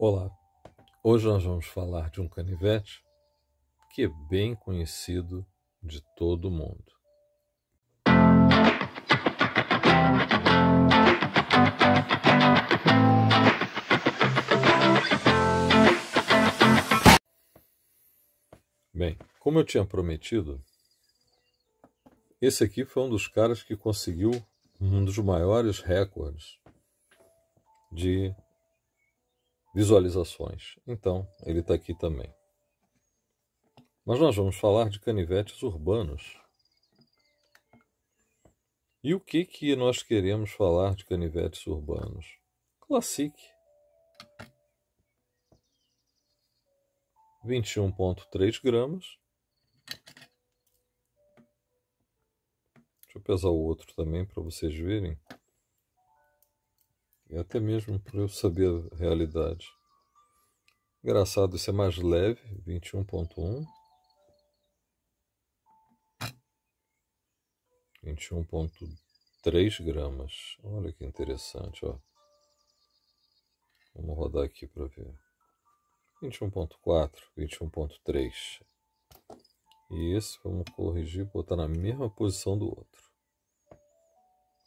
Olá, hoje nós vamos falar de um canivete que é bem conhecido de todo mundo. Bem, como eu tinha prometido, esse aqui foi um dos caras que conseguiu um dos maiores recordes de visualizações. Então, ele está aqui também. Mas nós vamos falar de canivetes urbanos. E o que, que nós queremos falar de canivetes urbanos? Classic. 21,3 gramas. Deixa eu pesar o outro também para vocês verem até mesmo por eu saber a realidade. Engraçado, isso é mais leve, 21.1. 21.3 gramas. Olha que interessante, ó. Vamos rodar aqui para ver. 21.4, 21.3. E esse vamos corrigir, botar na mesma posição do outro.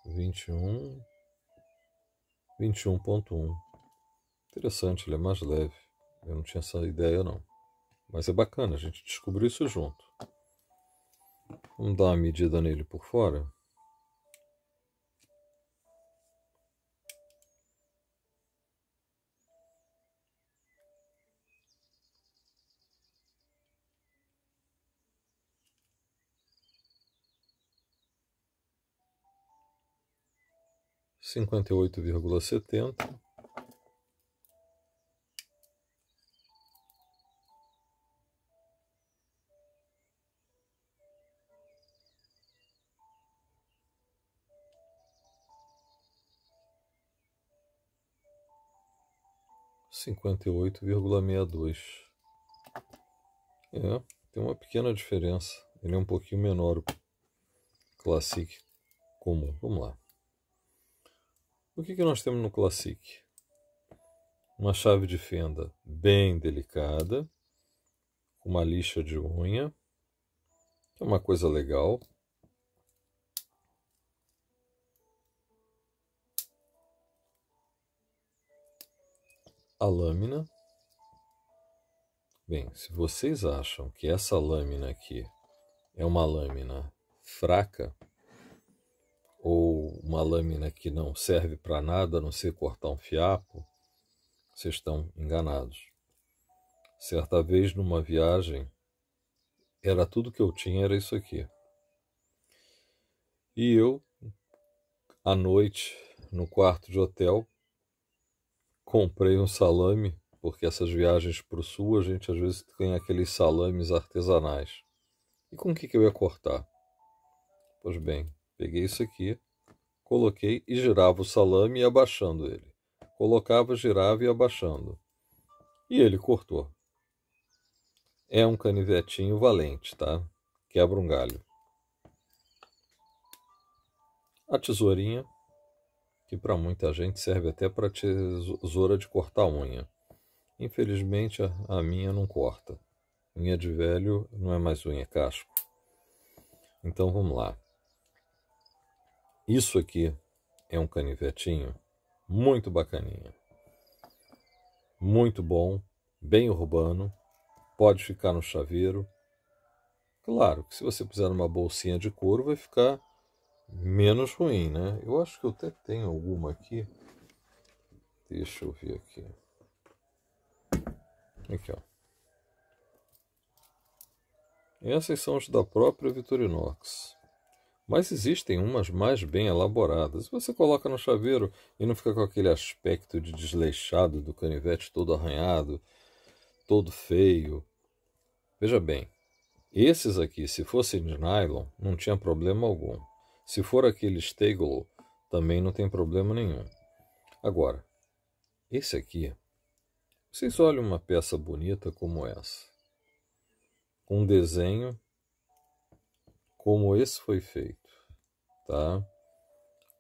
21 21.1. Interessante, ele é mais leve. Eu não tinha essa ideia não. Mas é bacana, a gente descobriu isso junto. Vamos dar uma medida nele por fora. cinquenta cinquenta e e oito oito vírgula vírgula setenta meia dois é, tem uma pequena diferença ele é um pouquinho menor o Classic comum, vamos lá o que, que nós temos no Classic? Uma chave de fenda bem delicada, uma lixa de unha, que é uma coisa legal. A lâmina. Bem, se vocês acham que essa lâmina aqui é uma lâmina fraca, ou uma lâmina que não serve para nada a não ser cortar um fiapo, vocês estão enganados. Certa vez numa viagem, era tudo que eu tinha, era isso aqui. E eu, à noite, no quarto de hotel, comprei um salame, porque essas viagens para o sul a gente às vezes tem aqueles salames artesanais. E com o que, que eu ia cortar? Pois bem, Peguei isso aqui, coloquei e girava o salame abaixando ele. Colocava, girava e abaixando. E ele cortou. É um canivetinho valente, tá? Quebra um galho. A tesourinha, que para muita gente serve até para tesoura de cortar unha. Infelizmente a minha não corta. Unha de velho não é mais unha casco. Então vamos lá. Isso aqui é um canivetinho muito bacaninha. Muito bom, bem urbano, pode ficar no chaveiro. Claro que se você fizer uma bolsinha de couro vai ficar menos ruim, né? Eu acho que eu até tenho alguma aqui. Deixa eu ver aqui. Aqui, ó. Essas são as da própria Vitorinox mas existem umas mais bem elaboradas. Você coloca no chaveiro e não fica com aquele aspecto de desleixado do canivete todo arranhado, todo feio. Veja bem, esses aqui, se fossem de nylon, não tinha problema algum. Se for aquele stegolo, também não tem problema nenhum. Agora, esse aqui, vocês olham uma peça bonita como essa, com um desenho como esse foi feito tá?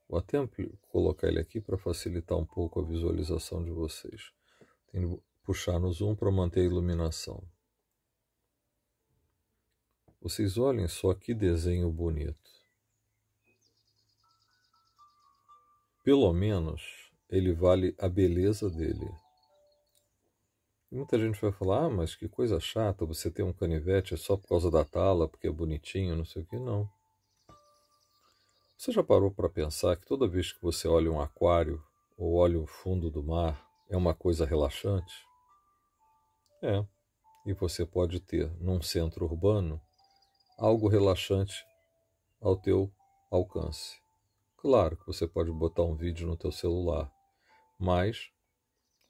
Vou até colocar ele aqui para facilitar um pouco a visualização de vocês. Tenho que puxar no zoom para manter a iluminação. Vocês olhem só que desenho bonito. Pelo menos ele vale a beleza dele. Muita gente vai falar, ah, mas que coisa chata, você tem um canivete só por causa da tala, porque é bonitinho, não sei o que. Não. Você já parou para pensar que toda vez que você olha um aquário ou olha o fundo do mar, é uma coisa relaxante? É, e você pode ter num centro urbano algo relaxante ao teu alcance. Claro que você pode botar um vídeo no teu celular, mas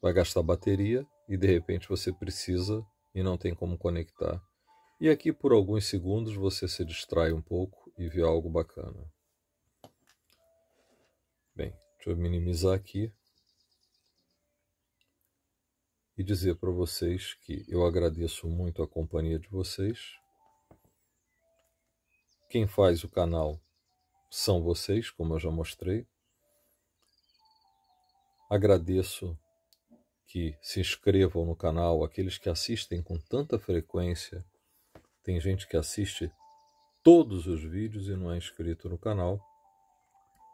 vai gastar bateria e de repente você precisa e não tem como conectar. E aqui por alguns segundos você se distrai um pouco e vê algo bacana. Bem, deixa eu minimizar aqui e dizer para vocês que eu agradeço muito a companhia de vocês. Quem faz o canal são vocês, como eu já mostrei. Agradeço que se inscrevam no canal, aqueles que assistem com tanta frequência. Tem gente que assiste todos os vídeos e não é inscrito no canal.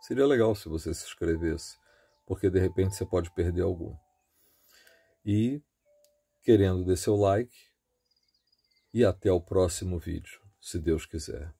Seria legal se você se inscrevesse, porque de repente você pode perder algum. E querendo dê seu like e até o próximo vídeo, se Deus quiser.